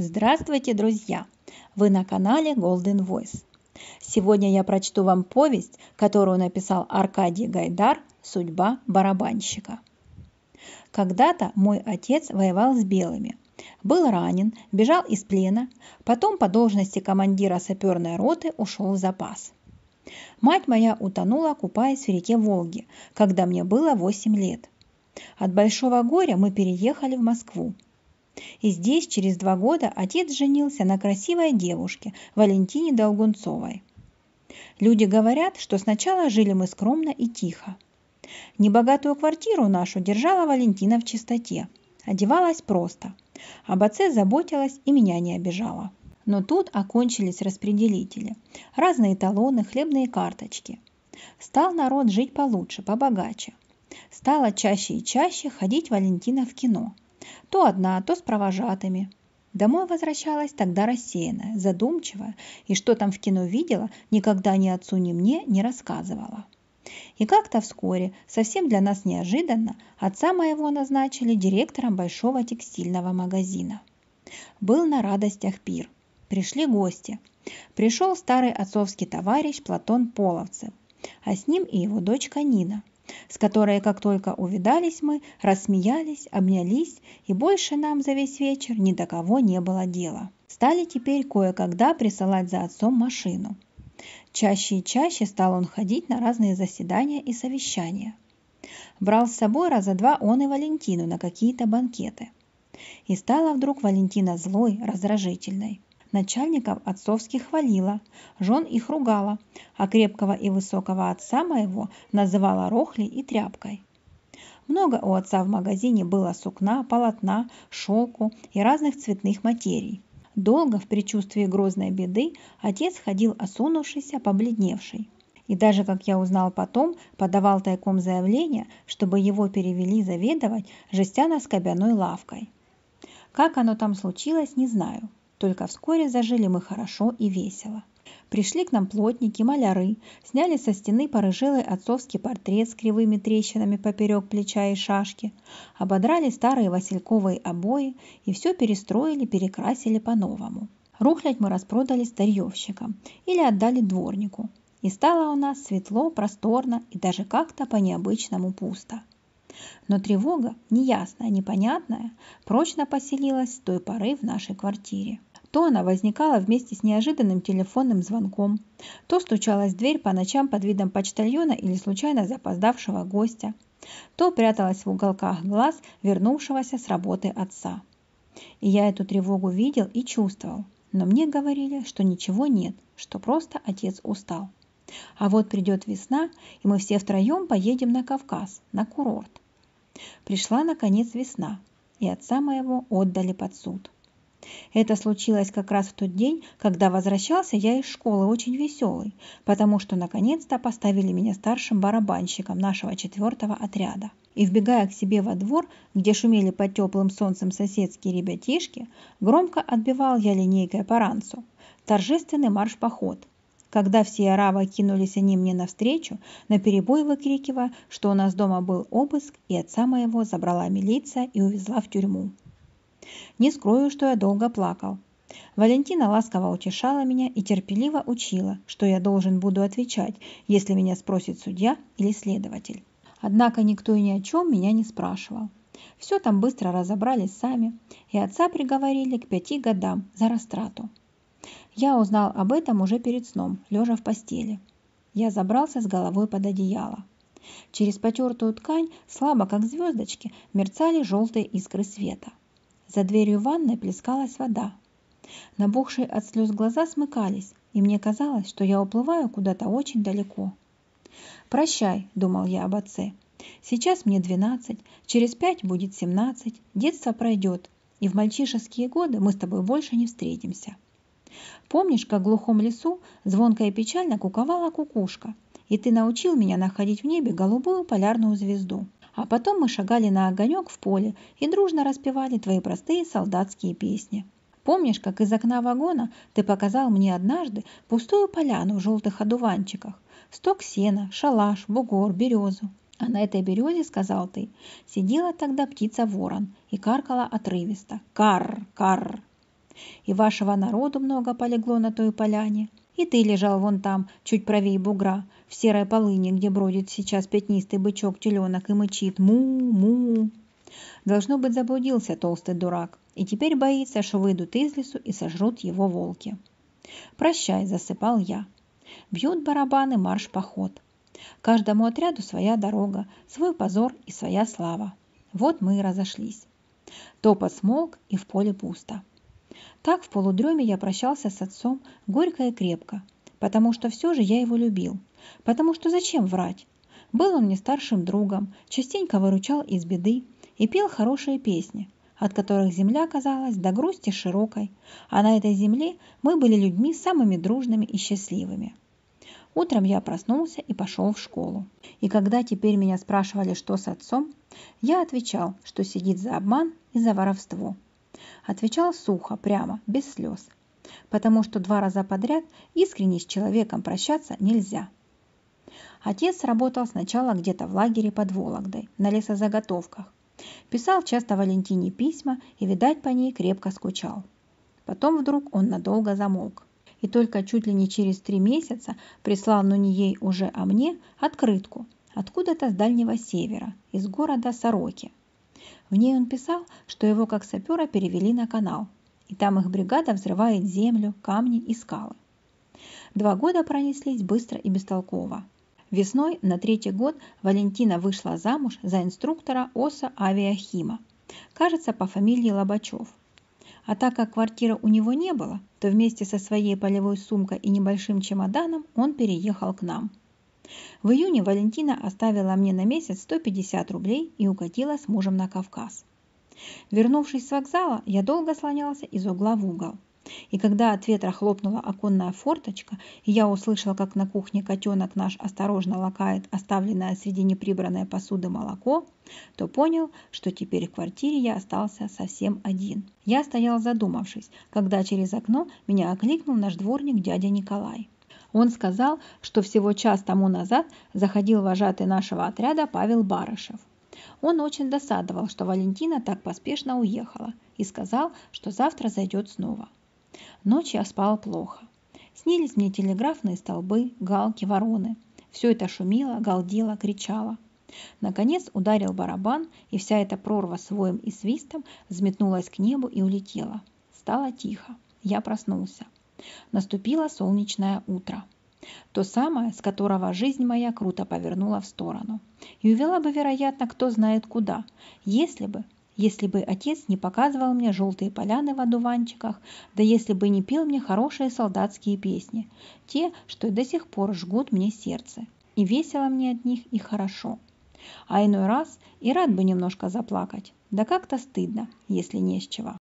Здравствуйте, друзья! Вы на канале Golden Voice. Сегодня я прочту вам повесть, которую написал Аркадий Гайдар «Судьба барабанщика». Когда-то мой отец воевал с белыми. Был ранен, бежал из плена, потом по должности командира саперной роты ушел в запас. Мать моя утонула, купаясь в реке Волги, когда мне было 8 лет. От большого горя мы переехали в Москву – и здесь через два года отец женился на красивой девушке Валентине Долгунцовой. Люди говорят, что сначала жили мы скромно и тихо. Небогатую квартиру нашу держала Валентина в чистоте. Одевалась просто. Об отце заботилась и меня не обижала. Но тут окончились распределители. Разные талоны, хлебные карточки. Стал народ жить получше, побогаче. Стала чаще и чаще ходить Валентина в кино – то одна, то с провожатыми. Домой возвращалась тогда рассеянная, задумчивая, и что там в кино видела, никогда ни отцу, ни мне не рассказывала. И как-то вскоре, совсем для нас неожиданно, отца моего назначили директором большого текстильного магазина. Был на радостях пир. Пришли гости. Пришел старый отцовский товарищ Платон Половцев, а с ним и его дочка Нина с которой, как только увидались мы, рассмеялись, обнялись, и больше нам за весь вечер ни до кого не было дела. Стали теперь кое-когда присылать за отцом машину. Чаще и чаще стал он ходить на разные заседания и совещания. Брал с собой раза два он и Валентину на какие-то банкеты. И стала вдруг Валентина злой, раздражительной начальников отцовских хвалила, жен их ругала, а крепкого и высокого отца моего называла рохли и тряпкой. Много у отца в магазине было сукна, полотна, шелку и разных цветных материй. Долго в предчувствии грозной беды отец ходил осунувшийся, побледневший. И даже, как я узнал потом, подавал тайком заявление, чтобы его перевели заведовать жестяно-скобяной лавкой. Как оно там случилось, не знаю. Только вскоре зажили мы хорошо и весело. Пришли к нам плотники, маляры, сняли со стены порыжелый отцовский портрет с кривыми трещинами поперек плеча и шашки, ободрали старые васильковые обои и все перестроили, перекрасили по-новому. Рухлядь мы распродали старьевщикам или отдали дворнику. И стало у нас светло, просторно и даже как-то по-необычному пусто. Но тревога, неясная, непонятная, прочно поселилась с той поры в нашей квартире. То она возникала вместе с неожиданным телефонным звонком, то стучалась в дверь по ночам под видом почтальона или случайно запоздавшего гостя, то пряталась в уголках глаз вернувшегося с работы отца. И я эту тревогу видел и чувствовал, но мне говорили, что ничего нет, что просто отец устал. А вот придет весна, и мы все втроем поедем на Кавказ, на курорт. Пришла, наконец, весна, и отца моего отдали под суд. Это случилось как раз в тот день, когда возвращался я из школы очень веселый, потому что наконец-то поставили меня старшим барабанщиком нашего четвертого отряда. И вбегая к себе во двор, где шумели под теплым солнцем соседские ребятишки, громко отбивал я линейкой по ранцу. Торжественный марш-поход, когда все аравы кинулись они мне навстречу, на перебой выкрикивая, что у нас дома был обыск, и отца моего забрала милиция и увезла в тюрьму. Не скрою, что я долго плакал. Валентина ласково утешала меня и терпеливо учила, что я должен буду отвечать, если меня спросит судья или следователь. Однако никто и ни о чем меня не спрашивал. Все там быстро разобрали сами, и отца приговорили к пяти годам за растрату. Я узнал об этом уже перед сном, лежа в постели. Я забрался с головой под одеяло. Через потертую ткань, слабо как звездочки, мерцали желтые искры света. За дверью ванной плескалась вода. Набухшие от слез глаза смыкались, и мне казалось, что я уплываю куда-то очень далеко. «Прощай», — думал я об отце. «Сейчас мне 12, через пять будет 17, детство пройдет, и в мальчишеские годы мы с тобой больше не встретимся». Помнишь, как в глухом лесу звонко и печально куковала кукушка, и ты научил меня находить в небе голубую полярную звезду? А потом мы шагали на огонек в поле и дружно распевали твои простые солдатские песни. Помнишь, как из окна вагона ты показал мне однажды пустую поляну в желтых одуванчиках? Сток сена, шалаш, бугор, березу. А на этой березе, сказал ты, сидела тогда птица-ворон и каркала отрывисто. Кар, кар. И вашего народу много полегло на той поляне. И ты лежал вон там, чуть правее бугра, в серой полыне, где бродит сейчас пятнистый бычок-теленок и мычит «му-му». Должно быть, заблудился толстый дурак, и теперь боится, что выйдут из лесу и сожрут его волки. «Прощай», – засыпал я. Бьют барабаны марш-поход. Каждому отряду своя дорога, свой позор и своя слава. Вот мы и разошлись. Топот смолк, и в поле пусто. Так в полудреме я прощался с отцом горько и крепко, потому что все же я его любил. Потому что зачем врать? Был он мне старшим другом, частенько выручал из беды и пел хорошие песни, от которых земля казалась до грусти широкой, а на этой земле мы были людьми самыми дружными и счастливыми. Утром я проснулся и пошел в школу. И когда теперь меня спрашивали, что с отцом, я отвечал, что сидит за обман и за воровство. Отвечал сухо, прямо, без слез. Потому что два раза подряд искренне с человеком прощаться нельзя. Отец работал сначала где-то в лагере под Вологдой, на лесозаготовках. Писал часто Валентине письма и, видать, по ней крепко скучал. Потом вдруг он надолго замолк. И только чуть ли не через три месяца прислал, но не ей уже, а мне, открытку, откуда-то с Дальнего Севера, из города Сороки. В ней он писал, что его как сапера перевели на канал, и там их бригада взрывает землю, камни и скалы. Два года пронеслись быстро и бестолково. Весной на третий год Валентина вышла замуж за инструктора ОСА «Авиахима», кажется, по фамилии Лобачев. А так как квартиры у него не было, то вместе со своей полевой сумкой и небольшим чемоданом он переехал к нам – в июне Валентина оставила мне на месяц 150 рублей и укатила с мужем на Кавказ. Вернувшись с вокзала, я долго слонялся из угла в угол. И когда от ветра хлопнула оконная форточка, и я услышал, как на кухне котенок наш осторожно лакает оставленное среди неприбранной посуды молоко, то понял, что теперь в квартире я остался совсем один. Я стоял задумавшись, когда через окно меня окликнул наш дворник дядя Николай. Он сказал, что всего час тому назад заходил вожатый нашего отряда Павел Барышев. Он очень досадовал, что Валентина так поспешно уехала, и сказал, что завтра зайдет снова. Ночью я спал плохо. Снились мне телеграфные столбы, галки, вороны. Все это шумело, галдело, кричало. Наконец ударил барабан, и вся эта прорва своим воем и свистом взметнулась к небу и улетела. Стало тихо. Я проснулся. Наступило солнечное утро. То самое, с которого жизнь моя круто повернула в сторону. И увела бы, вероятно, кто знает куда, если бы, если бы отец не показывал мне желтые поляны в одуванчиках, да если бы не пел мне хорошие солдатские песни, те, что до сих пор жгут мне сердце. И весело мне от них, и хорошо. А иной раз и рад бы немножко заплакать, да как-то стыдно, если не с чего.